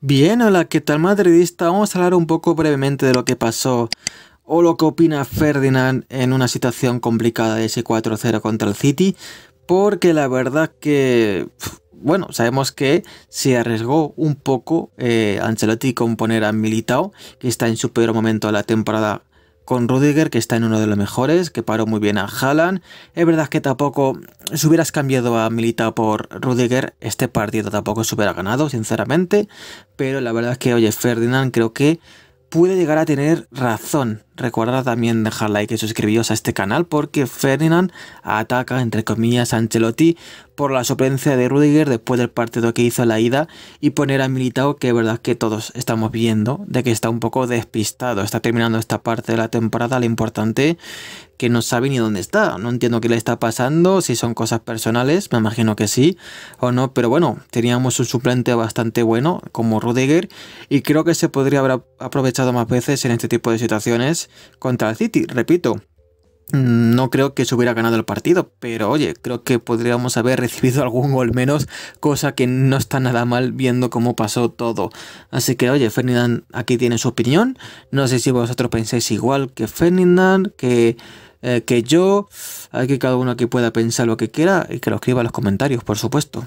Bien, hola, ¿qué tal madridista? Vamos a hablar un poco brevemente de lo que pasó o lo que opina Ferdinand en una situación complicada de ese 4-0 contra el City, porque la verdad que, bueno, sabemos que se arriesgó un poco eh, Ancelotti con poner a Militao, que está en su peor momento de la temporada con Rudiger, que está en uno de los mejores, que paró muy bien a Haaland. Es verdad que tampoco, si hubieras cambiado a Milita por Rudiger, este partido tampoco se hubiera ganado, sinceramente. Pero la verdad es que, oye, Ferdinand creo que puede llegar a tener razón Recuerda también dejar like y suscribiros a este canal porque Ferdinand ataca, entre comillas, a Ancelotti por la suplencia de Rudiger después del partido que hizo la ida y poner a militado que es verdad que todos estamos viendo de que está un poco despistado, está terminando esta parte de la temporada, lo importante que no sabe ni dónde está, no entiendo qué le está pasando, si son cosas personales, me imagino que sí o no, pero bueno, teníamos un suplente bastante bueno como Rudiger y creo que se podría haber aprovechado más veces en este tipo de situaciones contra el City. Repito, mm, no creo que se hubiera ganado el partido, pero oye, creo que podríamos haber recibido algún gol menos, cosa que no está nada mal viendo cómo pasó todo. Así que oye, Ferdinand aquí tiene su opinión. No sé si vosotros pensáis igual que Ferdinand, que, eh, que yo. Hay que cada uno que pueda pensar lo que quiera y que lo escriba en los comentarios, por supuesto.